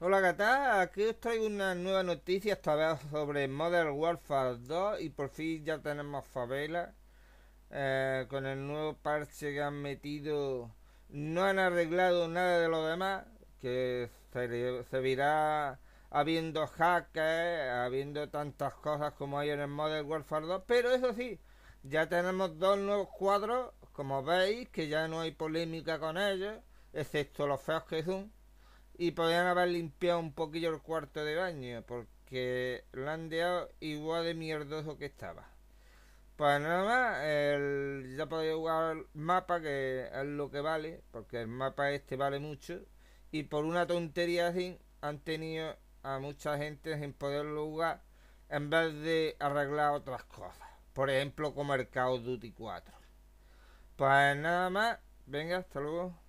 Hola tal, aquí os traigo una nueva noticia esta vez sobre Modern Warfare 2 y por fin ya tenemos favela eh, con el nuevo parche que han metido no han arreglado nada de lo demás que se, verá habiendo hackers, habiendo tantas cosas como hay en el Modern Warfare 2 pero eso sí, ya tenemos dos nuevos cuadros como veis que ya no hay polémica con ellos excepto los feos que son y podrían haber limpiado un poquillo el cuarto de baño porque lo han dejado igual de mierdoso que estaba. Pues nada más, el, ya podéis jugar el mapa que es lo que vale, porque el mapa este vale mucho y por una tontería así han tenido a mucha gente en poderlo jugar en vez de arreglar otras cosas. Por ejemplo, como el Call of Duty 4. Pues nada más, venga, hasta luego.